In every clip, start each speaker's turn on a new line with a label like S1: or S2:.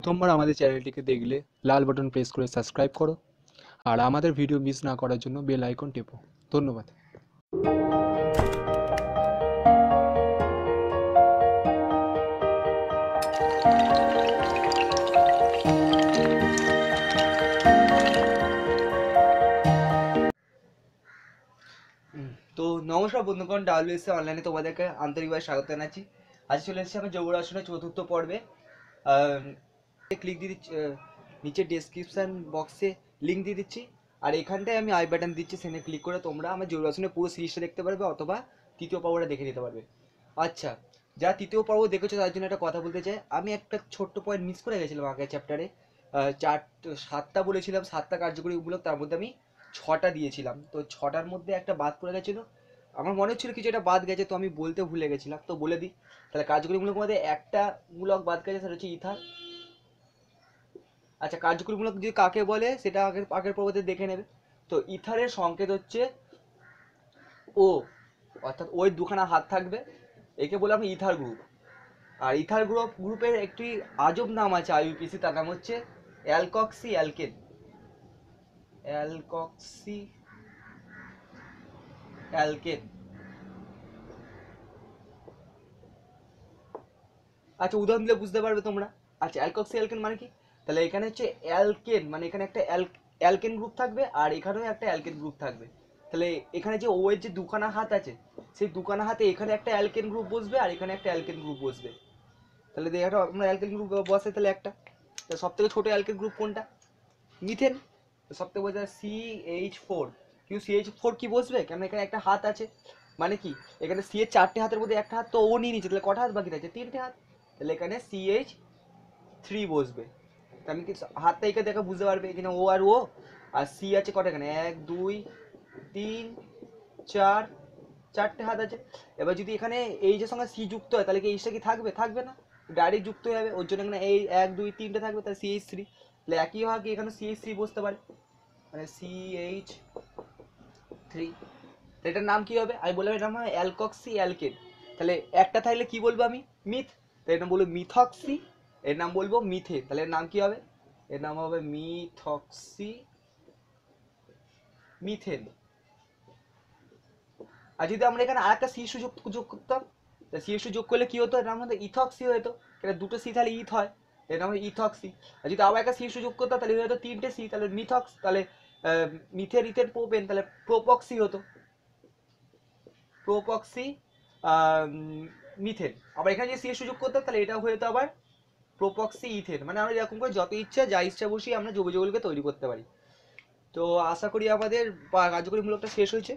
S1: প্রথমবার আমাদের চ্যানেলটিকে দেখলে লাল বাটন প্রেস করে সাবস্ক্রাইব করো আর আমাদের ভিডিও মিস না করার জন্য বেল আইকন টেপো ধন্যবাদ তো নমস্কার বন্ধুগণ ডাব্লিউএসসি অনলাইনে তোমাদেরকে আন্তরিকভাবে স্বাগত জানাচ্ছি আজ চলে এসেছি আমি যৌবরাসনের চতুর্থ পর্বে ক্লিক দিয়ে দিচ্ছি নিচে ডেসক্রিপশান বক্সে লিঙ্ক দিয়ে দিচ্ছি আর এখানটায় আমি আই বাটন দিচ্ছি সেখানে ক্লিক করে তোমরা আমার যোগাসনের পুরো সিরিজটা দেখতে পারবে অথবা তৃতীয় পর্বটা দেখে নিতে পারবে আচ্ছা যা তৃতীয় পর্ব দেখেছো তার জন্য একটা কথা বলতে চাই আমি একটা ছোট্ট পয়েন্ট মিস করে গেছিলাম আগের চ্যাপ্টারে চার সাতটা বলেছিলাম সাতটা কার্যকরী উপলক্ষ তার মধ্যে আমি ছটা দিয়েছিলাম তো ছটার মধ্যে একটা বাদ পড়ে গেছিলো আমার মনে হচ্ছিল কিছু একটা বাদ গেছে তো আমি বলতে ভুলে গেছিলাম তো বলে দিই তাহলে কার্যকরীমূলক মধ্যে একটা মূলক বাদ গেছে সেটা হচ্ছে ইথার আচ্ছা কার্যকরীমূলক যদি কাকে বলে সেটা আগের আগের পর্বতে দেখে নেবে তো ইথারের সংকেত হচ্ছে ও অর্থাৎ ওই দুখানা হাত থাকবে একে বলে আপনি ইথার গ্রুপ আর ইথার গ্রুপ গ্রুপের একটি আজব নাম আছে আইইউপিসি তার নাম হচ্ছে অ্যালকক্সি অ্যালকেন অ্যালকক্সি অ্যালকেন আচ্ছা উদাহরণ দিলে বুঝতে পারবে তোমরা আচ্ছা অ্যালকক্সি অ্যালকেন মানে কি তাহলে এখানে হচ্ছে অ্যালকেন মানে এখানে একটা অ্যালকেন গ্রুপ থাকবে আর এখানেও একটা অ্যালকেন গ্রুপ থাকবে তাহলে এখানে যে ওয়ের যে দুখানা হাত আছে সেই দুখানা হাতে এখানে একটা অ্যালকেন গ্রুপ বসবে আর এখানে একটা অ্যালকেন গ্রুপ বসবে তাহলে দেখো আমরা অ্যালকেন গ্রুপ বসে তাহলে একটা সব থেকে ছোটো অ্যালকেন গ্রুপ কোনটা মিথেন সব থেকে বোঝা সি এইচ ফোর কিন্তু সি এইচ ফোর কি বসবে কেন এখানে একটা হাত আছে মানে কি এখানে সি এর চারটে হাতের মধ্যে একটা হাত তো ও নিয়ে নিচ্ছে তাহলে কটা হাত বাকি আছে তিনটে হাত তাহলে এখানে সি এইচ থ্রি বসবে আমি কি হাতটা একে দেখে বুঝতে পারবে এখানে ও আর ও আর সি আছে কটা এখানে এক দুই তিন চার চারটে হাত আছে এবার যদি এখানে এই যে সঙ্গে সি যুক্ত হয় তাহলে কি এইটা কি থাকবে থাকবে না ডাইরেক্ট যুক্ত হয়ে যাবে ওর জন্য এখানে এই এক দুই তিনটে থাকবে তাহলে সিএইচ থ্রি তাহলে একই হয় কি এখানে সিএইচ থ্রি বসতে পারে মানে সিএইচ থ্রি এটার নাম কি হবে আমি বললাম এটার নাম হয় অ্যালকক্সি অ্যালকেন তাহলে একটা থাকলে কি বলবো আমি মিথ তাই এটা বলবো মিথক্সি এর নাম বলবো মিথে তাহলে এর নাম কি হবে এর নাম হবে মিথক্সি মিথেন আর যদি আমরা এখানে আর একটা শিশু সুযোগ যোগ করতাম তা সি যোগ করলে কি হতো এর নাম হতো ইথক্সি হতো এটা দুটো সি তাহলে ইথ হয় এর নাম হতো ইথক্সি আর যদি আবার একটা শিশু যোগ করতাম তাহলে হতো তিনটে সি তাহলে মিথক্স তাহলে মিথের ইথের প্রোপেন তাহলে প্রোপক্সি হতো প্রোপক্সি মিথেন আবার এখানে যদি শিশু যোগ করতাম তাহলে এটা হয়ে যেত আবার প্রোপক্সি ইথেন মানে আমরা এরকম করে যত ইচ্ছা যা ইচ্ছা বসিয়ে আমরা জৈব যৌগগুলোকে তৈরি করতে পারি তো আশা করি আমাদের কার্যকরী মূলকটা শেষ হয়েছে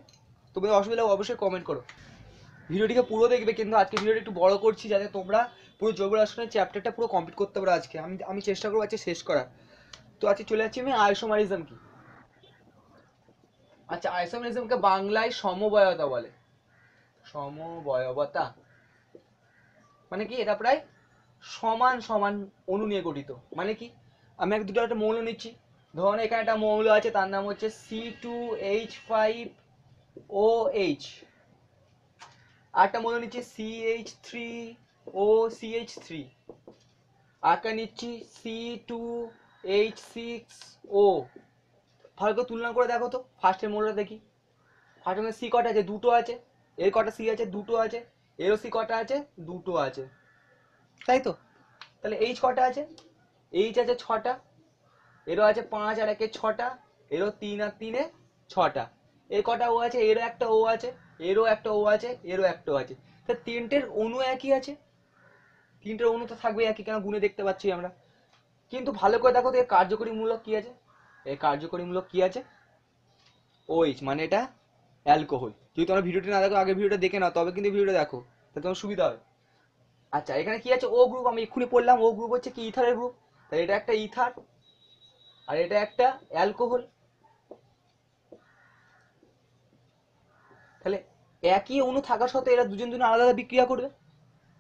S1: তোমাদের অসুবিধা অবশ্যই কমেন্ট করো ভিডিওটিকে পুরো দেখবে কিন্তু আজকে ভিডিওটি একটু বড় করছি যাতে তোমরা পুরো জৈব রাসায়নিক চ্যাপ্টারটা পুরো কমপ্লিট করতে পারো আজকে আমি আমি চেষ্টা করবো আজকে শেষ করার তো আজকে চলে যাচ্ছি আমি আয়সোমারিজম কি আচ্ছা আয়সোমারিজমকে বাংলায় সমবয়তা বলে সমবয়বতা মানে কি এটা প্রায় সমান সমান অনু নিয়ে গঠিত মানে কি আমি এক দুটো একটা মৌল নিচ্ছি ধরুন এখানে একটা মৌল আছে তার নাম হচ্ছে C two H five O H আরেকটা মৌল নিচ্ছি C H three O C H three আরেকটা নিচ্ছি C two H six O ভালো করে তুলনা করে দেখো তো ফার্স্টের মৌলটা দেখি ফার্স্টের সি কটা আছে দুটো আছে এর কটা সি আছে দুটো আছে এরও সি কটা আছে দুটো আছে তাই তো তাহলে এই ছটা আছে এইচ আছে ছটা এরও আছে পাঁচ আর একে ছটা এরও তিন আর তিনে ছটা এর কটা ও আছে এরও একটা ও আছে এরও একটা ও আছে এরও একটা ও আছে তা তিনটের অণু একই আছে তিনটের অণু তো থাকবে একই কেন গুণে দেখতে পাচ্ছি আমরা কিন্তু ভালো করে দেখো তো এর কার্যকরী মূলক কি আছে এর কার্যকরী মূলক কি আছে ওইচ মানে এটা অ্যালকোহল যদি তোমরা ভিডিওটি না দেখো আগে ভিডিওটা দেখে নাও তবে কিন্তু ভিডিওটা দেখো তাহলে তোমার সুবিধা হবে আচ্ছা এখানে কি আছে ও গ্রুপ আমি এক্ষুনি পড়লাম ও গ্রুপ হচ্ছে কি ইথারের গ্রুপ তাহলে এটা একটা ইথার আর এটা একটা অ্যালকোহল তাহলে একই অণু থাকার সত্ত্বে এরা দুজন দুজন আলাদা আলাদা বিক্রিয়া করবে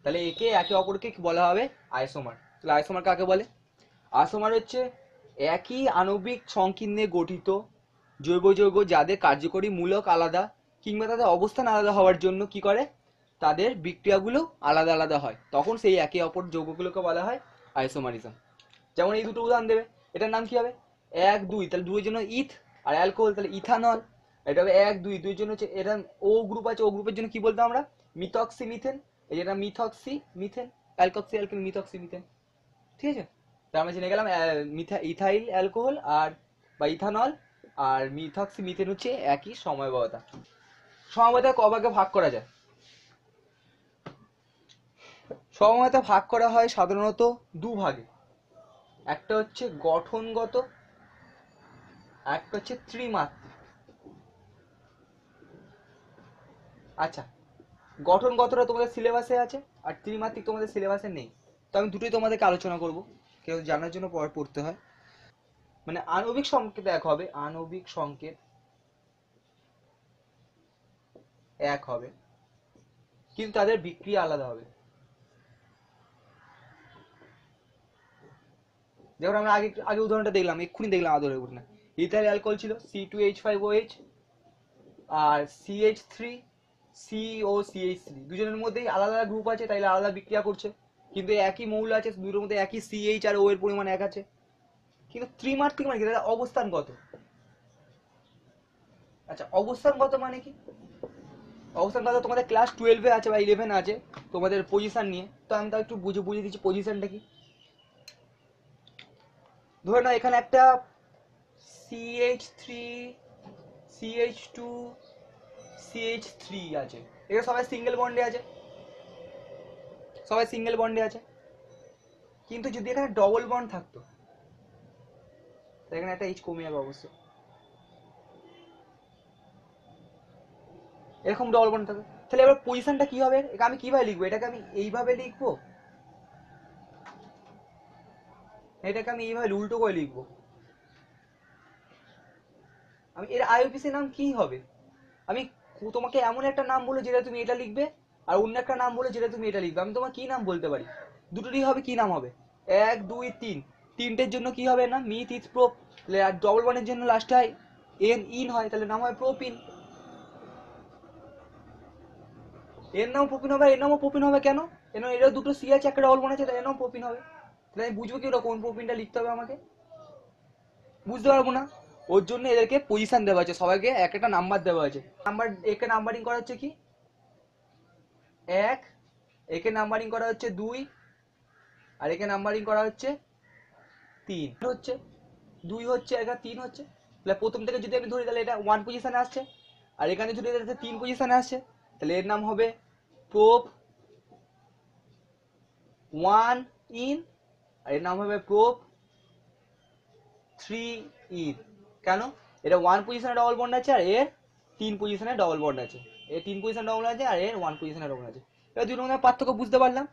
S1: তাহলে একে একে অপরকে বলা হবে আইসোমার তাহলে আইসোমার কাকে বলে আইসোমার হচ্ছে একই আণবিক সংকীর্ণে গঠিত জৈব যৌগ যাদের কার্যকরী মূলক আলাদা কিংবা তাদের অবস্থান আলাদা হওয়ার জন্য কি করে তাদের বিক্রিয়াগুলো আলাদা আলাদা হয় তখন সেই একে অপর যৌগগুলোকে বলা হয় আইসোমারিজম যেমন এই দুটো উদাহরণ দেবে এটার নাম কী হবে এক দুই তাহলে দুই জন্য ইথ আর অ্যালকোহল তাহলে ইথানল এটা হবে এক দুই দুই জন্য হচ্ছে এটা ও গ্রুপ আছে ও গ্রুপের জন্য কী বলতো আমরা মিথক্সি মিথেন এই যেটা methoxy methane alkoxy alkane methoxy methane ঠিক আছে তার আমরা জেনে গেলাম মিথা ইথাইল অ্যালকোহল আর বা ইথানল আর মিথক্সি মিথেন হচ্ছে একই সমবায়তা সমবায়তা কবাকে ভাগ করা যায় সমবেতা ভাগ করা হয় সাধারণত দুভাগে একটা হচ্ছে গঠনগত একটা হচ্ছে ত্রিমাত্রিক আচ্ছা গঠনগতটা তোমাদের সিলেবাসে আছে আর ত্রিমাত্রিক তোমাদের সিলেবাসে নেই তো আমি দুটোই তোমাদেরকে আলোচনা করব কেউ জানার জন্য পর পড়তে হয় মানে আণবিক সংকেত এক হবে আণবিক সংকেত এক হবে কিন্তু তাদের বিক্রিয়া আলাদা হবে যেমন আমরা আগে আগে উদাহরণটা দেখলাম এক্ষুনি দেখলাম আদরের না ইথাইল অ্যালকোহল ছিল C two H five O H আর C H three C O C H three দুজনের মধ্যেই আলাদা আলাদা গ্রুপ আছে তাইলে আলাদা বিক্রিয়া করছে কিন্তু একই মৌল আছে দুটোর মধ্যে একই সি এইচ আর ও এর পরিমাণ এক আছে কিন্তু ত্রিমাত্রিক মানে কি তাহলে অবস্থানগত আচ্ছা অবস্থানগত মানে কি অবস্থানগত তোমাদের ক্লাস টুয়েলভে আছে বা ইলেভেন আছে তোমাদের পজিশন নিয়ে তো আমি তাও একটু বুঝে বুঝিয়ে দিচ্ছি পজিশনটা কি ধরে নাও এখানে একটা CH three CH two CH three আছে এটা সবাই সিঙ্গেল বন্ডে আছে সবাই সিঙ্গেল বন্ডে আছে কিন্তু যদি এখানে ডবল বন্ড থাকতো এখানে একটা এইচ কমে যাবে অবশ্যই এরকম ডবল বন্ড থাকে তাহলে এবার পজিশনটা কী হবে আমি কীভাবে লিখবো এটাকে আমি এইভাবে লিখবো এটাকে আমি এইভাবে উল্টো করে লিখবো আমি এর আইওপিসি নাম কি হবে আমি তোমাকে এমন একটা নাম বলে যেটা তুমি এটা লিখবে আর অন্য একটা নাম বলে যেটা তুমি এটা লিখবে আমি তোমার কি নাম বলতে পারি দুটোরই হবে কি নাম হবে এক দুই তিন তিনটের জন্য কি হবে না মিথ ইথ প্রোপ আর ডবল ওয়ানের জন্য লাস্টে হয় এন ইন হয় তাহলে নাম হয় প্রোপিন এর নাম প্রোপিন হবে এর নামও প্রোপিন হবে কেন এর এরও দুটো সি আছে একটা ডবল ওয়ান আছে এর নাম প্রোপিন হবে তাহলে আমি বুঝবো কি ওটা কোন প্রোফিনটা লিখতে হবে আমাকে বুঝতে পারবো না ওর জন্য এদেরকে পজিশন দেওয়া আছে সবাইকে এক একটা নাম্বার দেওয়া আছে নাম্বার একে নাম্বারিং করা হচ্ছে কি এক একে নাম্বারিং করা হচ্ছে দুই আর একে নাম্বারিং করা হচ্ছে তিন হচ্ছে দুই হচ্ছে একা তিন হচ্ছে তাহলে প্রথম থেকে যদি আমি ধরি তাহলে এটা ওয়ান পজিশানে আসছে আর এখানে যদি এটা তিন পজিশানে আসছে তাহলে এর নাম হবে প্রোপ ওয়ান ইন আর এর নাম হবে প্রোপ থ্রি ই কেন এটা ওয়ান পজিশনে ডবল বন্ড আছে আর এর তিন পজিশনে ডবল বন্ড আছে এর তিন পজিশনে ডবল আছে আর এর ওয়ান পজিশনে ডবল আছে এবার দুটোর মধ্যে পার্থক্য বুঝতে পারলাম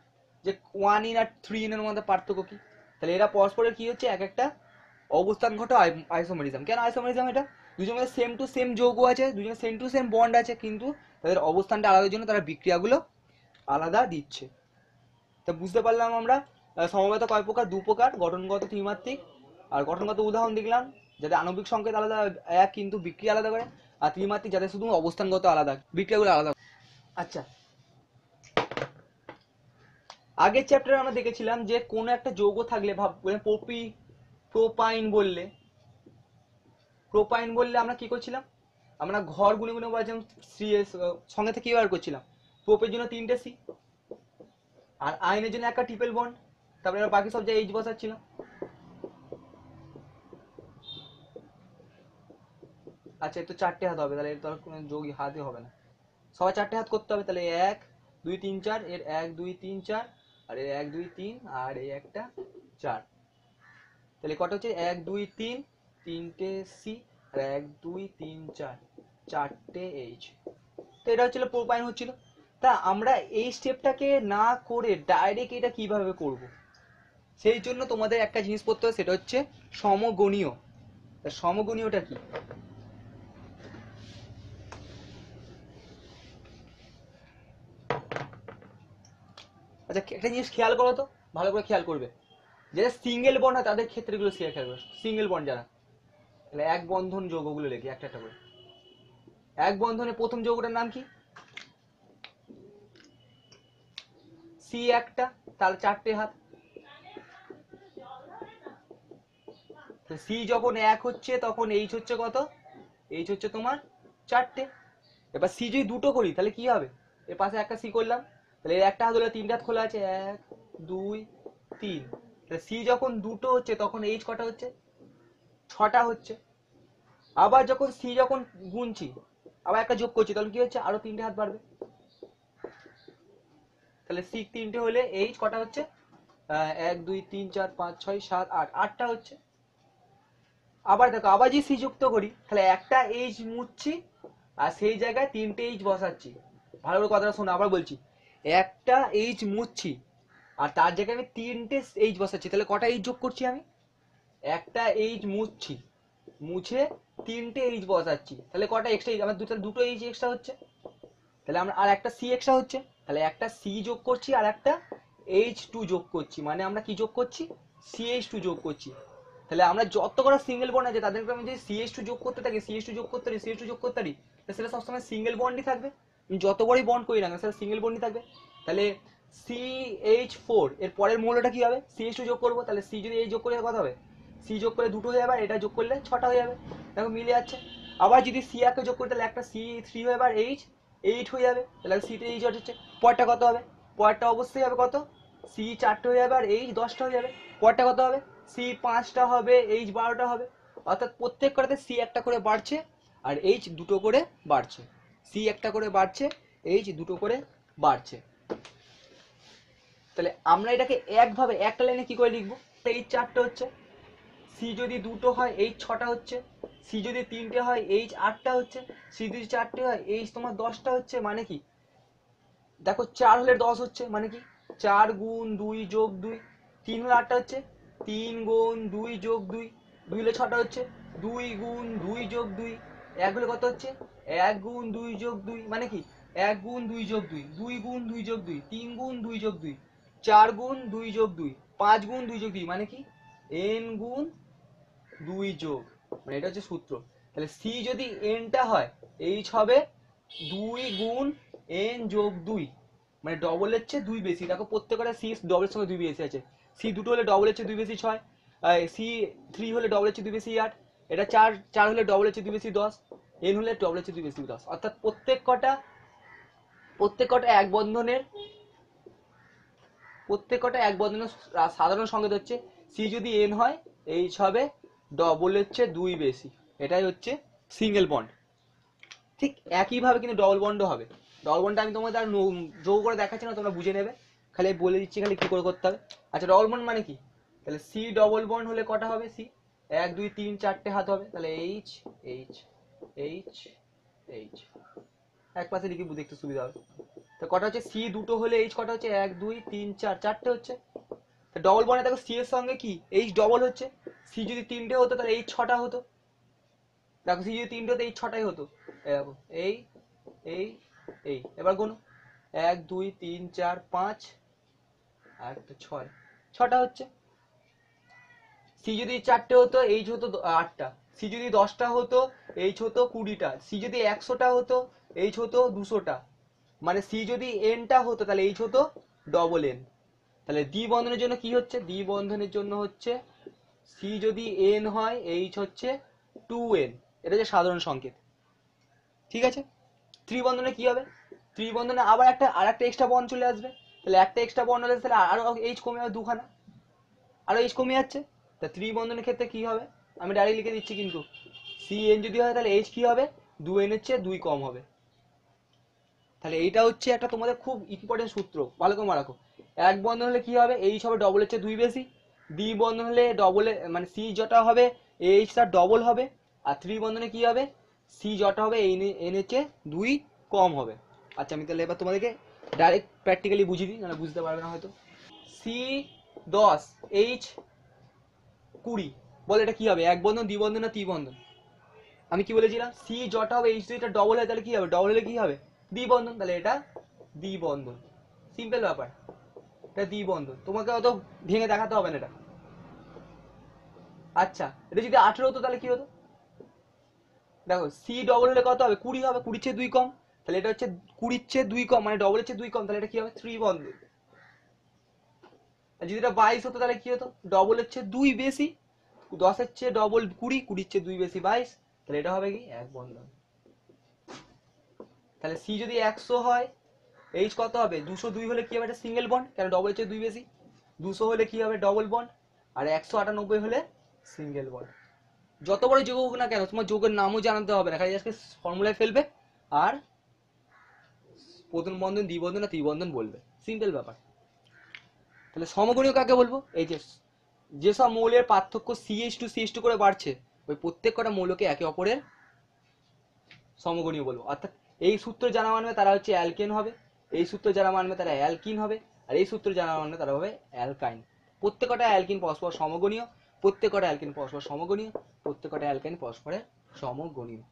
S1: যে ওয়ান ইন আর থ্রি ইনের মধ্যে পার্থক্য কি তাহলে এরা পরস্পরের কি হচ্ছে এক একটা অবস্থান ঘটে আইসোমেরিজম কেন আইসোমেরিজম এটা দুজনের সেম টু সেম যৌগ আছে দুজনের সেম টু সেম বন্ড আছে কিন্তু তাদের অবস্থানটা আলাদার জন্য তারা বিক্রিয়াগুলো আলাদা দিচ্ছে তা বুঝতে পারলাম আমরা সমবেত কয় প্রকার দু প্রকার গঠনগত ত্রিমাত্রিক আর গঠনগত উদাহরণ দেখলাম যাতে আণবিক সংকেত আলাদা এক কিন্তু বিক্রিয়া আলাদা করে আর ত্রিমাত্রিক যাদের শুধু অবস্থানগত আলাদা বিক্রিয়াগুলো আলাদা আচ্ছা আগের চ্যাপ্টারে আমরা দেখেছিলাম যে কোনো একটা যৌগ থাকলে ভাব পপি মানে প্রোপাইন বললে প্রোপাইন বললে আমরা কি করছিলাম আমরা ঘর গুনে গুনে বলছিলাম সি সঙ্গে থেকে বার করছিলাম প্রোপের জন্য তিনটে সি আর আইনের জন্য একটা ট্রিপল বন্ড তারপরে বাকি সব যে এইচ বসাচ্ছিলাম আচ্ছা তো চারটে হাত হবে তাহলে এর তো আর কোনো যোগ হাতই হবে না সবাই চারটে হাত করতে হবে তাহলে এক দুই তিন চার এর এক দুই তিন চার আর এর এক দুই তিন আর এই একটা চার তাহলে কটা হচ্ছে এক দুই তিন তিনটে সি আর এক দুই তিন চার চারটে এইচ তো এটা হচ্ছিল প্রোপাইন হচ্ছিল তা আমরা এই স্টেপটাকে না করে ডাইরেক্ট এটা কিভাবে করবো সেই জন্য তোমাদের একটা জিনিস পড়তে হবে সেটা হচ্ছে সমগণীয় সমগণীয়টা কি আচ্ছা একটা জিনিস খেয়াল করো তো ভালো করে খেয়াল করবে যারা সিঙ্গেল বন্ড হয় তাদের ক্ষেত্রেগুলো শেয়ার খেয়াল করবে সিঙ্গেল বন্ড যারা তাহলে এক বন্ধন যোগ ওগুলো লেখি একটা একটা করে এক বন্ধনের প্রথম যোগটার নাম কি সি একটা তাহলে চারটে হাত তো সি যখন এক হচ্ছে তখন এইচ হচ্ছে কত এইচ হচ্ছে তোমার চারটে এবার সি যদি দুটো করি তাহলে কি হবে এর পাশে একটা সি করলাম তাহলে এর একটা হাত তিনটা হাত খোলা আছে এক দুই তিন তাহলে সি যখন দুটো হচ্ছে তখন এইচ কটা হচ্ছে ছটা হচ্ছে আবার যখন সি যখন গুনছি আবার একটা যোগ করছি তখন কি হচ্ছে আরো তিনটে হাত বাড়বে তাহলে সি তিনটে হলে এইচ কটা হচ্ছে এক দুই তিন চার পাঁচ ছয় সাত আট আটটা হচ্ছে আবার দেখো আবার যদি সি যুক্ত করি তাহলে একটা এইচ মুচ্ছি আর সেই জায়গায় তিনটে এইচ বসাচ্ছি ভালো করে কথাটা শোনো আবার বলছি একটা এইচ মুচ্ছি আর তার জায়গায় আমি তিনটে এইচ বসাচ্ছি তাহলে কটা এইচ যোগ করছি আমি একটা এইচ মুচ্ছি মুছে তিনটে এইচ বসাচ্ছি তাহলে কটা এক্সট্রা এইচ আমার দুটো দুটো এইচ এক্সট্রা হচ্ছে তাহলে আমরা আর একটা সি এক্সট্রা হচ্ছে তাহলে একটা সি যোগ করছি আর একটা এইচ টু যোগ করছি মানে আমরা কি যোগ করছি সি এইচ টু যোগ করছি তাহলে আমরা যত করে সিঙ্গেল বন্ড আছে তাদেরকে আমি যদি সিএস টু যোগ করতে থাকি সিএস টু যোগ করতে পারি সিএস টু যোগ করতে পারি তাহলে সেটা সবসময় সিঙ্গেল বন্ডই থাকবে আমি যত বড়ই বন্ড করি না সেটা সিঙ্গেল বন্ডই থাকবে তাহলে সি এইচ ফোর এর পরের মূল্যটা কী হবে সিএস টু যোগ করবো তাহলে সি যদি এই যোগ করে কথা হবে সি যোগ করলে দুটো হয়ে যাবে এটা যোগ করলে ছটা হয়ে যাবে দেখো মিলে যাচ্ছে আবার যদি সি একে যোগ করি তাহলে একটা সি থ্রি হয়ে আর এইচ এইট হয়ে যাবে তাহলে সিতে এইচ হচ্ছে পরটা কত হবে পরটা অবশ্যই হবে কত সি চারটে হয়ে যাবে আর এইচ দশটা হয়ে যাবে পরটা কত হবে সি পাঁচটা হবে এইচ বারোটা হবে অর্থাৎ প্রত্যেক কটাতে সি একটা করে বাড়ছে আর এইচ দুটো করে বাড়ছে সি একটা করে বাড়ছে এইচ দুটো করে বাড়ছে তাহলে আমরা এটাকে একভাবে একটা লাইনে কি করে লিখবো এইচ চারটে হচ্ছে সি যদি দুটো হয় এইচ ছটা হচ্ছে সি যদি তিনটে হয় এইচ আটটা হচ্ছে সি যদি চারটে হয় এইচ তোমার দশটা হচ্ছে মানে কি দেখো চার হলে দশ হচ্ছে মানে কি চার গুণ দুই যোগ দুই তিন হলে আটটা হচ্ছে তিন গুণ দুই যোগ দুই দুই হলে ছটা হচ্ছে দুই গুণ দুই যোগ দুই এক হলে কত হচ্ছে এক গুণ দুই যোগ দুই মানে কি এক গুণ দুই যোগ দুই দুই গুণ দুই যোগ দুই তিন গুণ দুই যোগ দুই চার গুণ দুই যোগ দুই পাঁচ গুণ দুই যোগ দুই মানে কি এন গুণ দুই যোগ মানে এটা হচ্ছে সূত্র তাহলে সি যদি এনটা হয় এইচ হবে দুই গুণ এন যোগ দুই মানে ডবল চেয়ে দুই বেশি দেখো প্রত্যেকটা সি ডবলের সঙ্গে দুই বেশি আছে সি দুটো হলে ডবল হচ্ছে দুই বেশি ছয় সি থ্রি হলে ডবল হচ্ছে দুই বেশি আট এটা চার চার হলে ডবল হচ্ছে দুই বেশি দশ এন হলে ডবল হচ্ছে দুই বেশি দশ অর্থাৎ প্রত্যেক কটা প্রত্যেক কটা এক বন্ধনের প্রত্যেক কটা এক বন্ধনের সাধারণ সংকেত হচ্ছে সি যদি এন হয় এইচ হবে ডবল হচ্ছে দুই বেশি এটাই হচ্ছে সিঙ্গেল বন্ড ঠিক একইভাবে কিন্তু ডবল বন্ডও হবে ডবল বন্ডটা আমি তোমাদের আর যোগ করে দেখাচ্ছি না তোমরা বুঝে নেবে খালি বলে দিচ্ছি খালি কি করে করতে হবে আচ্ছা ডবল বন্ড মানে কি তাহলে সি ডবল বন্ড হলে কটা হবে সি এক দুই তিন চারটে হাত হবে তাহলে এইচ এইচ এইচ এইচ এক পাশে লিখে একটু সুবিধা হবে তো কটা হচ্ছে সি দুটো হলে এইচ কটা হচ্ছে এক দুই তিন চার চারটে হচ্ছে ডবল বন্ডে দেখো সি এর সঙ্গে কি এইচ ডবল হচ্ছে সি যদি তিনটে হতো তাহলে এইচ ছটা হতো দেখো সি যদি তিনটে হতো এইচ ছটাই হতো এরকম এই এই এই এবার গুনো এক দুই তিন চার পাঁচ আর একটা ছয় ছটা হচ্ছে সি যদি চারটে হতো এইচ হতো আটটা সি যদি দশটা হতো এইচ হতো কুড়িটা সি যদি একশোটা হতো এইচ হতো দুশোটা মানে সি যদি এনটা হতো তাহলে এইচ হতো ডবল এন তাহলে দ্বি বন্ধনের জন্য কি হচ্ছে দ্বি বন্ধনের জন্য হচ্ছে সি যদি এন হয় এইচ হচ্ছে টু এন এটা হচ্ছে সাধারণ সংকেত ঠিক আছে ত্রিবন্ধনে কি হবে ত্রিবন্ধনে আবার একটা আর একটা এক্সট্রা বন্ধ চলে আসবে তাহলে একটা এক্সট্রা বর্ণ আছে তাহলে আরও এইচ কমে যাবে দুখানা আরও এইচ কমে যাচ্ছে তা বন্ধনের ক্ষেত্রে কী হবে আমি ডাইরেক্ট লিখে দিচ্ছি কিন্তু সি এন যদি হয় তাহলে এইচ কী হবে দু এনের চেয়ে দুই কম হবে তাহলে এইটা হচ্ছে একটা তোমাদের খুব ইম্পর্টেন্ট সূত্র ভালো করে রাখো এক বন্ধন হলে কী হবে এইচ হবে ডবলের চেয়ে দুই বেশি দুই বন্ধন হলে ডবলে মানে সি জটা হবে এইচটা ডবল হবে আর থ্রি বন্ধনে কী হবে সি জটা হবে এই এন এর চেয়ে দুই কম হবে আচ্ছা আমি তাহলে এবার তোমাদেরকে ডাইরেক্ট প্র্যাকটিক্যালি বুঝিয়ে দিই নাহলে বুঝতে পারবে না হয়তো সি দশ এইচ কুড়ি বলে এটা কি হবে এক বন্ধন বন্ধন না ত্রিবন্ধন আমি কি বলেছিলাম সি জটা হবে এইচ এটা ডবল হয় তাহলে কি হবে ডবল হলে কি হবে দ্বিবন্ধন তাহলে এটা দ্বিবন্ধন সিম্পল ব্যাপার এটা দ্বিবন্ধন তোমাকে অত ভেঙে দেখাতে হবে না এটা আচ্ছা এটা যদি আঠেরো হতো তাহলে কি হতো দেখো সি ডবল হলে কত হবে কুড়ি হবে কুড়ির চেয়ে দুই কম তাহলে এটা হচ্ছে কুড়ির চেয়ে দুই কম মানে ডবলের চেয়ে দুই কম তাহলে এটা কি হবে থ্রি বন্ধ আর যদি এটা বাইশ হতো তাহলে কি হতো ডবলের চেয়ে দুই বেশি দশের চেয়ে ডবল কুড়ি কুড়ির চেয়ে দুই বেশি বাইশ তাহলে এটা হবে কি এক বন্ধ তাহলে সি যদি একশো হয় এইচ কত হবে দুশো দুই হলে কি হবে এটা সিঙ্গেল বন্ড কেন ডবল চেয়ে দুই বেশি দুশো হলে কি হবে ডবল বন্ড আর একশো আটানব্বই হলে সিঙ্গেল বন্ড যত বড় যোগ হোক না কেন তোমার যোগের নামও জানাতে হবে না খালি আজকে ফর্মুলায় ফেলবে আর প্রথম বন্ধন দ্বিবন্ধন আর ত্রিবন্ধন বলবে সিম্পল ব্যাপার তাহলে সমগণীয় কাকে বলবো এই যে যেসব মৌলের পার্থক্য এইচ টু সিএইচ টু করে বাড়ছে ওই প্রত্যেক কটা মৌলকে একে অপরের সমগণীয় বলবো অর্থাৎ এই সূত্র যারা মানবে তারা হচ্ছে অ্যালকেন হবে এই সূত্র যারা মানবে তারা অ্যালকিন হবে আর এই সূত্র যারা মানবে তারা হবে অ্যালকাইন প্রত্যেকটা অ্যালকিন পরস্পর সমগণীয় প্রত্যেকটা অ্যালকিন পরস্পর সমগণীয় প্রত্যেকটা অ্যালকাইন পরস্পরের সমগণীয়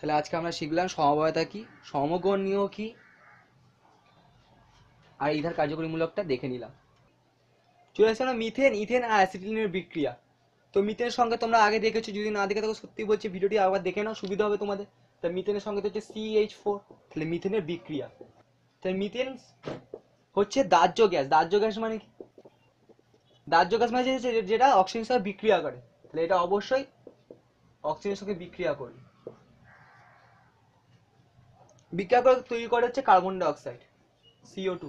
S1: তাহলে আজকে আমরা শিখলাম সমবায়তা কি সমগণীয় কি আর ইথার কার্যকরীমূলকটা দেখে নিলাম চলে আসছে না মিথেন ইথেন আর অ্যাসিটিনের বিক্রিয়া তো মিথেনের সঙ্গে তোমরা আগে দেখেছো যদি না দেখে থাকো সত্যি বলছি ভিডিওটি আবার দেখে নাও সুবিধা হবে তোমাদের তা মিথেনের সঙ্গে তো হচ্ছে সিএইচ ফোর তাহলে মিথেনের বিক্রিয়া তাহলে মিথেন হচ্ছে দাহ্য গ্যাস দাহ্য গ্যাস মানে কি দাহ্য গ্যাস মানে যেটা অক্সিজেনের সঙ্গে বিক্রিয়া করে তাহলে এটা অবশ্যই অক্সিজেনের সঙ্গে বিক্রিয়া করে বিক্রিয়া করে তৈরি করে হচ্ছে কার্বন ডাইঅক্সাইড সিও টু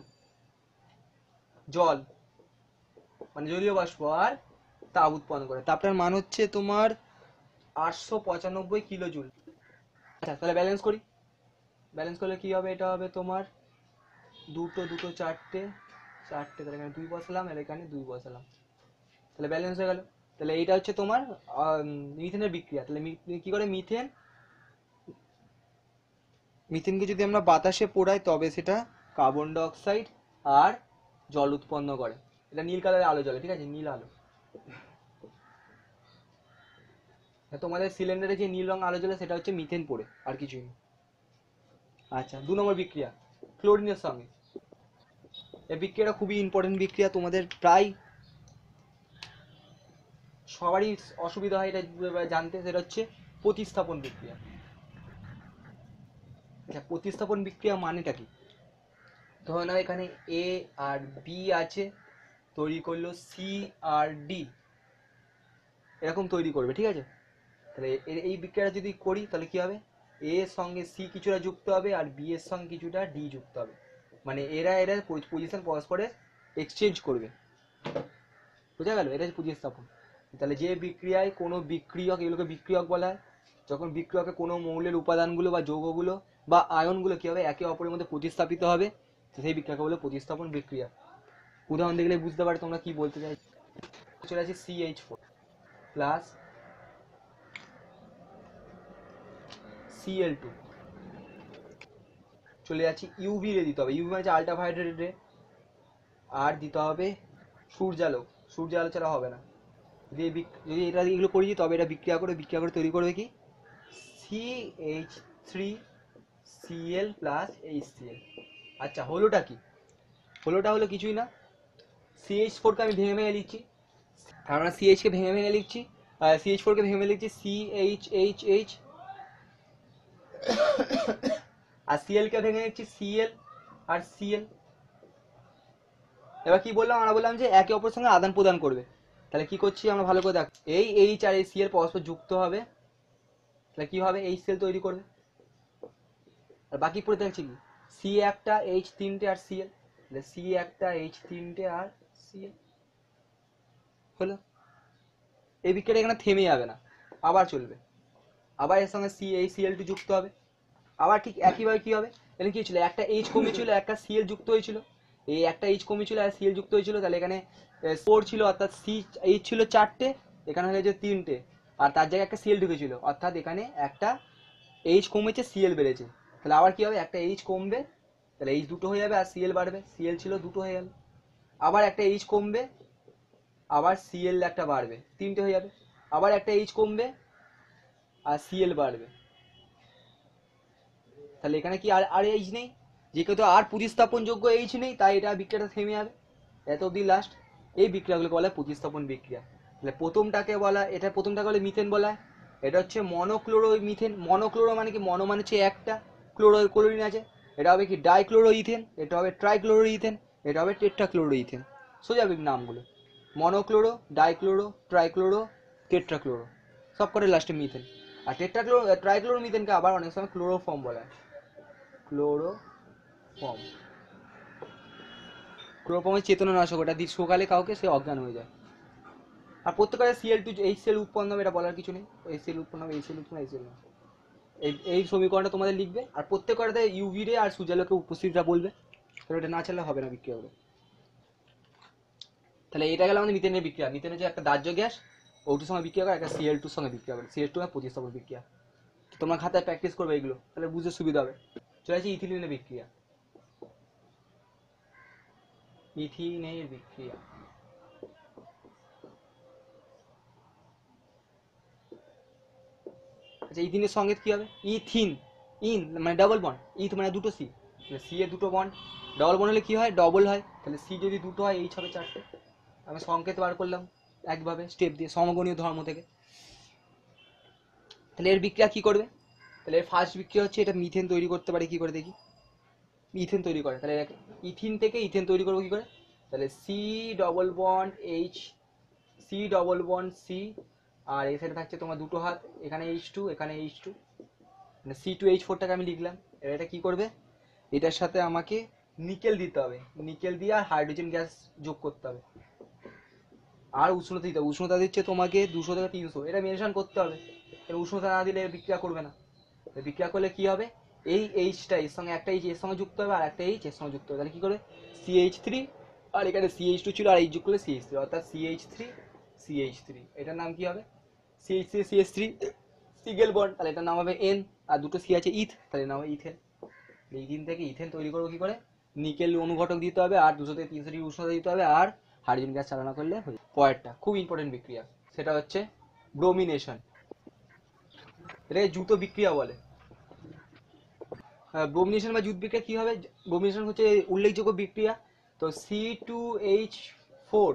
S1: জল মানে জলীয় বাষ্প আর তাপ উৎপন্ন করে তাপটার মান হচ্ছে তোমার আটশো পঁচানব্বই কিলো জুল আচ্ছা তাহলে ব্যালেন্স করি ব্যালেন্স করলে কি হবে এটা হবে তোমার দুটো দুটো চারটে চারটে তাহলে এখানে দুই বসালাম আর এখানে দুই বসালাম তাহলে ব্যালেন্স হয়ে গেল তাহলে এইটা হচ্ছে তোমার মিথেনের বিক্রিয়া তাহলে কি করে মিথেন মিথেনকে যদি আমরা বাতাসে পোড়াই তবে সেটা কার্বন ডাইঅক্সাইড আর জল উৎপন্ন করে এটা নীল কালারের আলো জ্বলে ঠিক আছে নীল আলো তোমাদের সিলিন্ডারে যে নীল রং আলো জ্বলে সেটা হচ্ছে মিথেন পোড়ে আর কিছুই না আচ্ছা দু নম্বর বিক্রিয়া ক্লোরিনের সঙ্গে এই বিক্রিয়াটা খুবই ইম্পর্টেন্ট বিক্রিয়া তোমাদের প্রায় সবারই অসুবিধা হয় এটা জানতে সেটা হচ্ছে প্রতিস্থাপন বিক্রিয়া আচ্ছা প্রতিস্থাপন বিক্রিয়া মানেটা কি ধরে নাও এখানে এ আর বি আছে তৈরি করলো সি আর ডি এরকম তৈরি করবে ঠিক আছে তাহলে এর এই বিক্রিয়াটা যদি করি তাহলে কী হবে এ এর সঙ্গে সি কিছুটা যুক্ত হবে আর বি এর সঙ্গে কিছুটা ডি যুক্ত হবে মানে এরা এরা পজিশন পরস্পরে এক্সচেঞ্জ করবে বোঝা গেল এটা প্রতিস্থাপন তাহলে যে বিক্রিয়ায় কোনো বিক্রিয়ক এগুলোকে বিক্রিয়ক বলা হয় যখন বিক্রিয়কে কোনো মৌলের উপাদানগুলো বা যৌগগুলো বা আয়নগুলো কী হবে একে অপরের মধ্যে প্রতিস্থাপিত হবে সেই বিক্রিয়াকে বলে প্রতিস্থাপন বিক্রিয়া উদাহরণ দেখলে বুঝতে পারে তোমরা কী বলতে চাই চলে C CH four plus CL two চলে যাচ্ছি ইউভি রে দিতে হবে ইউভি মানে আলট্রাভায়োলেট রে আর দিতে হবে সূর্যালোক সূর্যালো ছাড়া হবে না যদি যদি এটা এগুলো করেছি তবে এটা বিক্রিয়া করে বিক্রিয়া করে তৈরি করবে কি C H three CL plus H L আচ্ছা হলোটা কি হলোটা হলো কিছুই না সিএইচ ফোরকে আমি ভেঙে ভেঙে লিখছি আমরা মানে সিএইচকে ভেঙে ভেঙে লিখছি সিএইচ ফোরকে ভেঙে লিখছি সিএইচ এইচ এইচ আর সিএলকে ভেঙে লিখছি সিএল আর সিএল এবার কি বললাম আমরা বললাম যে একে অপরের সঙ্গে আদান প্রদান করবে তাহলে কি করছি আমরা ভালো করে দেখ এই এইচ আর এই সিএল পরস্পর যুক্ত হবে তাহলে কী হবে এইচ সেল তৈরি করবে আর বাকি পড়ে দেখছি কি সি একটা এইচ তিনটে আর সিএল সি মানে একটা এইচ তিনটে আর সিএল হলো এই বিক্রিয়া এখানে থেমে যাবে না আবার চলবে আবার এর সঙ্গে সি এই সিএল টু যুক্ত হবে আবার ঠিক একইভাবে কি হবে এখানে কি ছিল একটা এইচ কমেছিল একটা সিএল যুক্ত হয়েছিল এই একটা এইচ কমেছিল আর সিএল যুক্ত হয়েছিল তাহলে এখানে ফোর ছিল অর্থাৎ সি এইচ ছিল চারটে এখানে হয়ে গেছে তিনটে আর তার জায়গায় একটা সিএল ঢুকেছিল অর্থাৎ এখানে একটা এইচ কমেছে সিএল বেড়েছে তাহলে আবার কী হবে একটা এইচ কমবে তাহলে এইচ দুটো হয়ে যাবে আর সিএল বাড়বে সিএল ছিল দুটো হয়ে গেল আবার একটা এইচ কমবে আবার সিএল একটা বাড়বে তিনটে হয়ে যাবে আবার একটা এইচ কমবে আর সিএল বাড়বে তাহলে এখানে কি আর আর এইচ নেই যে তো আর প্রতিস্থাপনযোগ্য এইচ নেই তাই এটা বিক্রিয়াটা থেমে যাবে এত অব্দি লাস্ট এই বিক্রিয়াগুলোকে বলা হয় প্রতিস্থাপন বিক্রিয়া তাহলে প্রথমটাকে বলা এটা প্রথমটাকে বলে মিথেন বলা হয় এটা হচ্ছে মনোক্লোরো মিথেন মনোক্লোরো মানে কি মনো মানে হচ্ছে একটা ক্লোরোক্লোরিন আছে এটা হবে কি ডাইক্লোরোইথেন এটা হবে ট্রাইক্লোরোইথেন এটা হবে টেট্রাক্লোরোইথেন সোজাবিক নামগুলো মনোক্লোরো ডাইক্লোরো ট্রাইক্লোরো টেট্রাক্লোরো সব করে লাস্টে মিথেন আর টেট্রাক্লো মিথেনকে আবার অনেক সময় ক্লোরোফর্ম বলা হয় ক্লোরো ফর্ম ক্লোরোফর্মের চেতনা নাশক ওটা দিয়ে সকালে কাউকে সে অজ্ঞান হয়ে যায় আর প্রত্যেকটা সিএল টু এইচ সেল উৎপন্ন এটা বলার কিছু নেই এই সেল উৎপন্ন হবে এই সেল উৎপন্ন এই সেল না এই এই সমীকরণটা তোমাদের লিখবে আর প্রত্যেক কটাতে ইউভি রে আর সূর্যালোকে উপস্থিতিটা বলবে তাহলে এটা না চালে হবে না বিক্রিয়া হবে তাহলে এটা গেলে আমাদের মিথেনের বিক্রিয়া মিথেনের যে একটা দাহ্য গ্যাস ওটুর সঙ্গে বিক্রিয়া করে একটা সিএল টুর সঙ্গে বিক্রিয়া করে সিএল টু আর প্রতিস্থাপন বিক্রিয়া তোমরা খাতায় প্র্যাকটিস করবে এগুলো তাহলে বুঝতে সুবিধা হবে চলে আসি ইথিলিনের বিক্রিয়া ইথিনের বিক্রিয়া আচ্ছা ইদিনের সঙ্গে কী হবে ইথিন ইন মানে ডাবল বন্ড ইথ মানে দুটো সি সি এ দুটো বন্ড ডবল বন্ড হলে কী হয় ডবল হয় তাহলে সি যদি দুটো হয় এইচ হবে চারটে আমি সংকেত বার করলাম একভাবে স্টেপ দিয়ে সমগণীয় ধর্ম থেকে তাহলে এর বিক্রিয়া কী করবে তাহলে এর ফার্স্ট বিক্রিয়া হচ্ছে এটা মিথেন তৈরি করতে পারে কী করে দেখি ইথেন তৈরি করে তাহলে ইথিন থেকে ইথেন তৈরি করবো কী করে তাহলে C double bond H C double bond C আর এই সাইডে থাকছে তোমার দুটো হাত এখানে এইচ টু এখানে এইচ টু মানে সি টু এইচ ফোরটাকে আমি লিখলাম এবার এটা কী করবে এটার সাথে আমাকে নিকেল দিতে হবে নিকেল দিয়ে আর হাইড্রোজেন গ্যাস যোগ করতে হবে আর উষ্ণতা দিতে হবে উষ্ণতা দিচ্ছে তোমাকে দুশো থেকে তিনশো এটা মেনশন করতে হবে উষ্ণতা না দিলে বিক্রিয়া করবে না বিক্রিয়া করলে কি হবে এই এইচটা এর সঙ্গে একটা এইচ এর সঙ্গে যুক্ত হবে আর একটা এইচ এর সঙ্গে যুক্ত হবে তাহলে কী করবে সিএইচ থ্রি আর এখানে সিএইচ টু ছিল আর এই যুগ করলে সিএইচ থ্রি অর্থাৎ সিএইচ থ্রি সিএইচ থ্রি এটার নাম কী হবে সিএইচ সিএস সিগেল বন্ড তাহলে এটার নাম হবে এন আর দুটো সি আছে ইথ তাহলে নাম হবে ইথেন ইথিন থেকে ইথেন তৈরি করবো কি করে নিকেল অনুঘটক দিতে হবে আর দুশো থেকে তিনশো ডিগ্রি উষ্ণতা দিতে হবে আর হাইড্রোজেন গ্যাস চালনা করলে হয়ে পয়েরটা খুব ইম্পর্টেন্ট বিক্রিয়া সেটা হচ্ছে ব্রোমিনেশন এটাকে যুত বিক্রিয়া বলে ব্রোমিনেশন হ্যাঁ, বা যুত বিক্রিয়া কী হবে ব্রোমিনেশন হচ্ছে উল্লেখযোগ্য বিক্রিয়া তো C two H four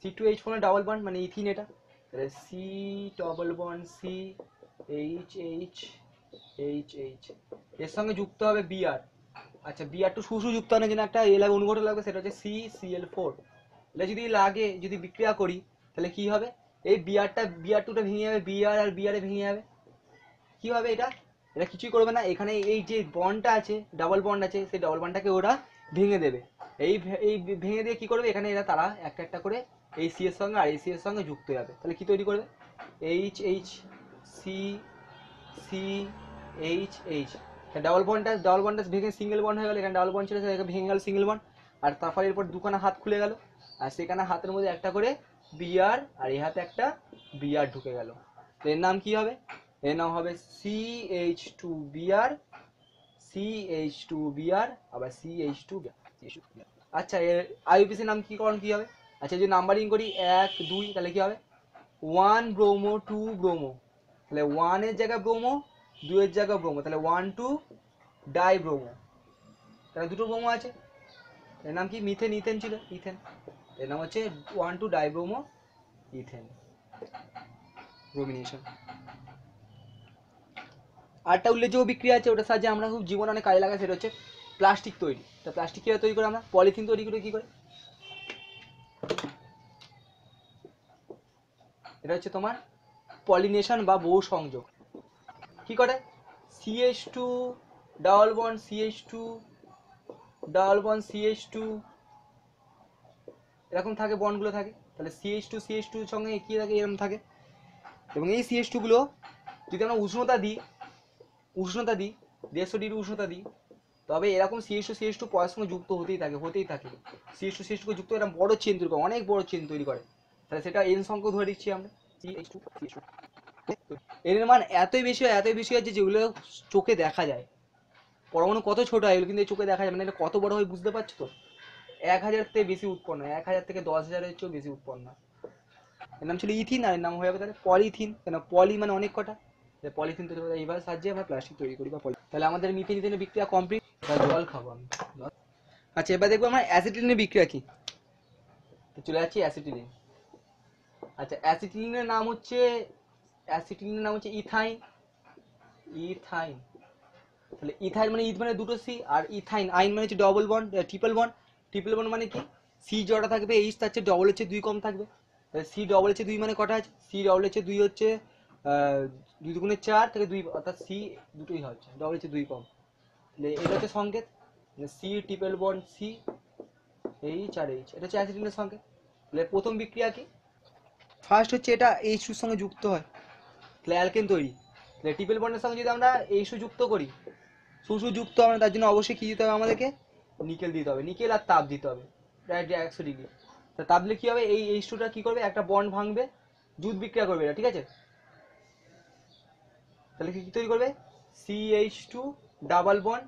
S1: C two H four double bond মানে ইথিন এটা তাহলে C double bond C H H H H এর সঙ্গে যুক্ত হবে বিআর আচ্ছা বিআর টু শুশু যুক্ত হবে যেন একটা এ লাগবে অনুঘটক লাগবে সেটা হচ্ছে সি এল ফোর এটা যদি লাগে যদি বিক্রিয়া করি তাহলে কি হবে এই বিআরটা বিআর টুটা ভেঙে যাবে বি আর বিআরে ভেঙে যাবে কি হবে এটা এটা কিছুই করবে না এখানে এই যে বন্ডটা আছে ডাবল বন্ড আছে সেই ডাবল বন্ডটাকে ওরা ভেঙে দেবে এই এই ভেঙে দিয়ে কি করবে এখানে এরা তারা একটা একটা করে এই সি এর সঙ্গে আর এই সি এর সঙ্গে যুক্ত যাবে তাহলে কি তৈরি করবে H H C C H H double বন্ডটা ডাবল বন্ডটা ভেঙে সিঙ্গেল বন্ড হয়ে গেল এখানে ডাবল বন্ড ছিল সেটাকে ভেঙে গেল সিঙ্গেল বন্ড আর তারপর এরপর দুখানা হাত খুলে গেল আর সেখানে হাতের মধ্যে একটা করে বিআর আর এই হাতে একটা বিআর ঢুকে গেল এর নাম কি হবে এর নাম হবে C H two BR C H two BR আবার সি এইচ টু আচ্ছা এর আইউপিসি নাম কি করণ কি হবে আচ্ছা যদি নাম্বারিং করি এক দুই তাহলে কী হবে ওয়ান ব্রোমো টু ব্রোমো তাহলে ওয়ানের জায়গায় ব্রোমো দুয়ের জায়গায় ব্রোমো তাহলে ওয়ান টু ডাই ব্রোমো তাহলে দুটো ব্রোমো আছে এর নাম কি মিথেন ইথেন ছিল ইথেন এর নাম হচ্ছে one two di bromo ethane bromination আরটা উল্লেখযোগ্য বিক্রিয়া আছে ওটার সাহায্যে আমরা খুব জীবন অনেক কাজে লাগা সেটা হচ্ছে প্লাস্টিক তৈরি তা প্লাস্টিক কীভাবে তৈরি করে আমরা পলিথিন তৈরি করে কী করে এটা হচ্ছে তোমার পলিনেশন বা বহু সংযোগ কী করে CS two double bond CS two double bond CS two এরকম থাকে বনগুলো থাকে তাহলে সিএস টু সিএস টুর সঙ্গে কী থাকে এরকম থাকে এবং এই সিএস টুগুলো যদি আমরা উষ্ণতা দিই উষ্ণতা দিই দেড়শো ডিগ্রি উষ্ণতা দিই তবে এরকম সিএস টু সিএস টু পয়ার সঙ্গে যুক্ত হতেই থাকে হতেই থাকে সিএস টু সিএস টুকে যুক্ত এরকম বড় চেন তৈরি করে অনেক বড় চেন তৈরি করে তাহলে সেটা এন সংখ্যক ধরে দিচ্ছি আমরা এর মান এতই বেশি হয় এতই বেশি হয় যে যেগুলো চোখে দেখা যায় পরমাণু কত ছোট হয় এগুলো কিন্তু চোখে দেখা যায় মানে এটা কত বড় হয় বুঝতে পারছো তো এক হাজার থেকে বেশি উৎপন্ন এক হাজার থেকে দশ হাজারের চেয়েও বেশি উৎপন্ন এর নাম ছিল ইথিন আর এর নাম হয়ে যাবে তাহলে পলিথিন কেন পলি মানে অনেক কটা পলিথিন তৈরি করে এইভাবে সাহায্যে আমরা প্লাস্টিক তৈরি করি বা পলি তাহলে আমাদের মিথিন ইথিনের বিক্রিয়া কমপ্লিট জল খাবো আমি আচ্ছা এবার দেখবো আমার অ্যাসিটিনের বিক্রিয়া কি চলে যাচ্ছি অ্যাসিটিলিন আচ্ছা অ্যাসিটিনের নাম হচ্ছে অ্যাসিটিলিনের নাম হচ্ছে ইথাইন ইথাইন তাহলে ইথাইন মানে ইথ মানে দুটো সি আর ইথাইন আইন মানে হচ্ছে double bond triple bond triple bond মানে কি সি জটা থাকবে এইচ তার চেয়ে ডবল হচ্ছে দুই কম থাকবে তাহলে সি ডবল হচ্ছে দুই মানে কটা আছে সি ডবল হচ্ছে দুই হচ্ছে দুই দুগুণে চার থেকে দুই অর্থাৎ সি দুটোই হচ্ছে ডবল হচ্ছে দুই কম তাহলে এটা হচ্ছে সংকেত C triple bond C H আর এইচ এটা হচ্ছে অ্যাসিটিনের সংকেত তাহলে প্রথম বিক্রিয়া কি ফার্স্ট হচ্ছে এটা এইচুর সঙ্গে যুক্ত হয় তাহলে অ্যালকেন তৈরি তাহলে মানে ট্রিপল বন্ডের সঙ্গে যদি আমরা এই টু যুক্ত করি সুসু যুক্ত হবে তার জন্য অবশ্যই কী দিতে হবে আমাদেরকে নিকেল দিতে হবে নিকেল আর তাপ দিতে হবে প্রায় একশো ডিগ্রি তা তাপ দিলে কী হবে এই এইচ টুটা কী করবে একটা বন্ড ভাঙবে দুধ বিক্রিয়া করবে এটা ঠিক আছে তাহলে কী তৈরি করবে C H two double bond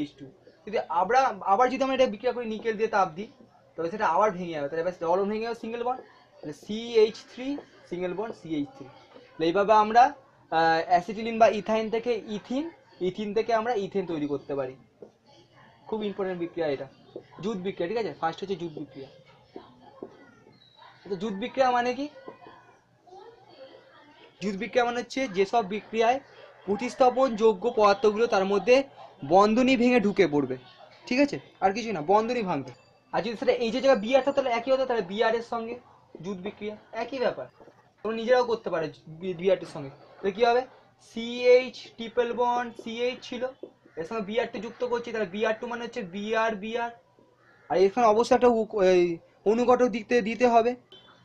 S1: H two যদি আমরা আবার যদি আমরা এটা বিক্রিয়া করি নিকেল দিয়ে তাপ দিই তবে সেটা আবার ভেঙে যাবে তাহলে ব্যাস ডবল ভেঙে যাবে সিঙ্গেল বন্ড মানে CH three single bond CH three এইভাবে আমরা অ্যাসিটিলিন বা ইথাইন থেকে ইথিন ইথিন থেকে আমরা ইথেন তৈরি করতে পারি খুব ইম্পর্টেন্ট বিক্রিয়া এটা যুদ্ধ বিক্রিয়া ঠিক আছে ফার্স্ট হচ্ছে যুদ্ধ বিক্রিয়া যুদ্ধ বিক্রিয়া মানে কি যুদ্ধ বিক্রিয়া মানে হচ্ছে যেসব বিক্রিয়ায় প্রতিস্থাপন যোগ্য পদার্থগুলো তার মধ্যে বন্ধনী ভেঙে ঢুকে পড়বে ঠিক আছে আর কিছুই না বন্ধনী ভাঙবে আর যদি সেটা এই যে জায়গায় বিআর থাকে তাহলে একই হতো তাহলে বিআর এর সঙ্গে জুত বিক্রিয়া একই ব্যাপার তোমরা নিজেরাও করতে পারে বিআরটির সঙ্গে তাহলে কী হবে সিএইচ ট্রিপল বন্ড সিএইচ ছিল এর সঙ্গে বিআরটি যুক্ত করছি তাহলে বিআর টু মানে হচ্ছে বিআর বিআর আর এর অবশ্যই একটা অনুঘটক দিতে দিতে হবে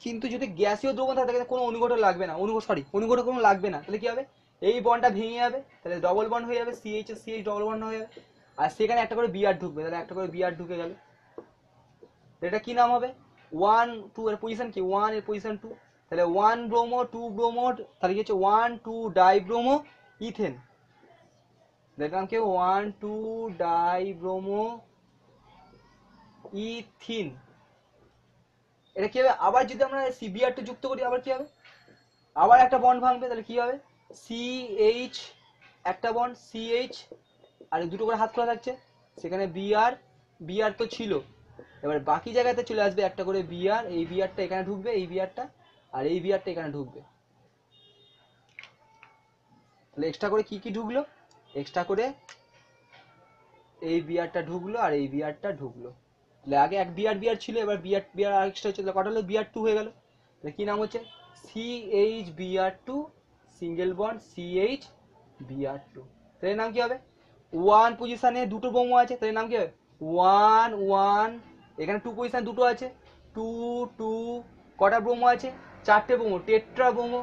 S1: কিন্তু যদি গ্যাসীয় দ্রবণ থাকে তাহলে কোনো অনুঘটক লাগবে না অনু সরি অনুঘটক কোনো লাগবে না তাহলে কী হবে এই বন্ডটা ভেঙে যাবে তাহলে ডবল বন্ড হয়ে যাবে সিএইচ এর সিএইচ ডবল বন্ড হয়ে যাবে আর সেখানে একটা করে বিআর ঢুকবে তাহলে একটা করে বিআর ঢুকে গেল এটা কি নাম হবে ওয়ান টু এর পজিশন কি ওয়ান এর পজিশন টু তাহলে ওয়ান ব্রোমো টু ব্রোমো তাহলে কি হচ্ছে one two di bromo ethane দেখলাম কি one two di bromo ethene এটা কি হবে আবার যদি আমরা সিবিআরটা যুক্ত করি আবার কি হবে আবার একটা বন্ড ভাঙবে তাহলে কি হবে সিএইচ একটা বন্ড সিএইচ আর দুটো করে হাত খোলা থাকছে সেখানে বিআর বিআর তো ছিল এবার বাকি জায়গাতে চলে আসবে একটা করে আর এই বিআরটা এখানে ঢুকবে এই বিআরটা আর এই বিআরটা এখানে ঢুকবে তাহলে এক্সট্রা করে কি কি ঢুকলো এক্সট্রা করে এই বিআরটা ঢুকলো আর এই বিআরটা ঢুকলো তাহলে আগে এক বিআর বিআর ছিল এবার আর বি আর এক্সট্রা হচ্ছে কটা হলো আর টু হয়ে গেল তাহলে কী নাম হচ্ছে C H R two single bond C H R two তাহলে নাম কি হবে ওয়ান পজিশানে দুটো বোমা আছে তাহলে নাম কি হবে ওয়ান ওয়ান এখানে টু পজিশান দুটো আছে টু টু কটা ব্রোমো আছে চারটে bromo tetra bromo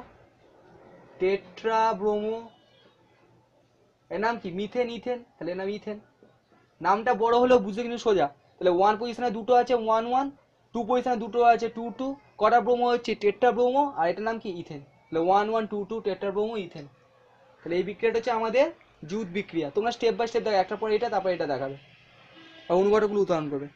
S1: tetra bromo এর নাম কি মিথেন ইথেন তাহলে নাম ইথেন নামটা বড় হলেও বুঝে কিন্তু সোজা তাহলে ওয়ান পজিশানে দুটো আছে ওয়ান ওয়ান টু পজিশানে দুটো আছে টু টু কটা ব্রোমো হচ্ছে টেট্রা ব্রোমো আর এটার নাম কি ইথেন তাহলে one one two two tetra bromo ethane তাহলে এই বিক্রিয়াটা হচ্ছে আমাদের জুত বিক্রিয়া তোমরা স্টেপ বাই স্টেপ দেখো একটার পর এটা তারপর এটা দেখাবে অনুঘটকগুলো উদাহরণ করবে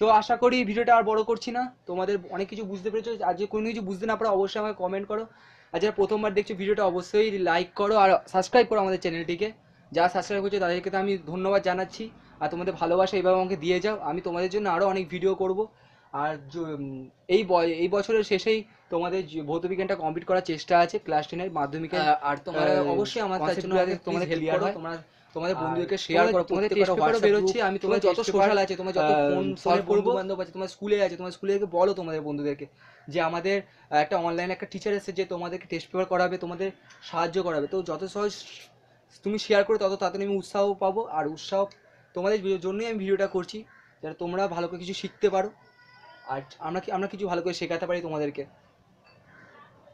S1: তো আশা করি ভিডিওটা আর বড় করছি না তোমাদের অনেক কিছু বুঝতে পেরেছো আর যে কোনো কিছু বুঝতে না পারো অবশ্যই আমাকে কমেন্ট করো আর যারা প্রথমবার দেখছো ভিডিওটা অবশ্যই লাইক করো আর সাবস্ক্রাইব করো আমাদের চ্যানেলটিকে যারা সাবস্ক্রাইব করছো তাদেরকে তো আমি ধন্যবাদ জানাচ্ছি আর তোমাদের ভালোবাসা এইভাবে আমাকে দিয়ে যাও আমি তোমাদের জন্য আরও অনেক ভিডিও করব আর এই এই বছরের শেষেই তোমাদের ভৌত বিজ্ঞানটা কমপ্লিট করার চেষ্টা আছে ক্লাস টেনের মাধ্যমিকে আর তোমরা অবশ্যই আমার তোমাদের তোমরা তোমাদের বন্ধুদেরকে শেয়ার করো তোমাদের টেস্ট পেপারও বেরোচ্ছে আমি তোমার যত সোশ্যাল আছে তোমার যত ফোন সলভ করবো বান্ধব আছে তোমার স্কুলে আছে তোমার স্কুলেরকে বলো তোমাদের বন্ধুদেরকে যে আমাদের একটা অনলাইনে একটা টিচার এসেছে যে তোমাদেরকে টেস্ট পেপার করাবে তোমাদের সাহায্য করাবে তো যত সহজ তুমি শেয়ার করো তত তাড়াতাড়ি আমি উৎসাহ পাবো আর উৎসাহ তোমাদের জন্যই আমি ভিডিওটা করছি যাতে তোমরা ভালো করে কিছু শিখতে পারো আর আমরা কি আমরা কিছু ভালো করে শেখাতে পারি তোমাদেরকে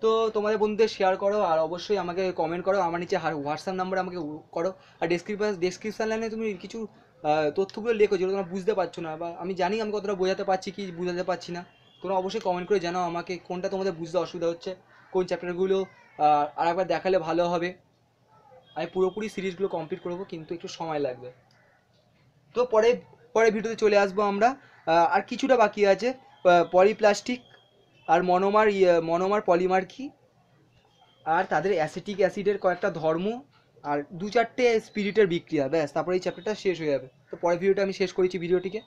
S1: তো তোমাদের বন্ধুদের শেয়ার করো আর অবশ্যই আমাকে কমেন্ট করো আমার নিচে হোয়াটসঅ্যাপ নাম্বার আমাকে করো আর ডিসক্রিপশন ডিসক্রিপশান লাইনে তুমি কিছু তথ্যগুলো লেখো যেগুলো তোমরা বুঝতে পারছো না বা আমি জানি আমি কতটা বোঝাতে পারছি কি বোঝাতে পারছি না তোমরা অবশ্যই কমেন্ট করে জানাও আমাকে কোনটা তোমাদের বুঝতে অসুবিধা হচ্ছে কোন চ্যাপ্টারগুলো আর একবার দেখালে ভালো হবে আমি পুরোপুরি সিরিজগুলো কমপ্লিট করবো কিন্তু একটু সময় লাগবে তো পরে পরে ভিডিওতে চলে আসবো আমরা আর কিছুটা বাকি আছে পলিপ্লাস্টিক আর মনোমার ইয়ে, মনোমার পলিমার কি আর তাদের অ্যাসিটিক অ্যাসিডের কয়েকটা ধর্ম আর দু চারটে স্পিরিটের বিক্রিয়া ব্যাস তারপরে এই চ্যাপ্টারটা শেষ হয়ে যাবে তো পরের ভিডিওটা আমি শেষ করেছি ভিডিওটিকে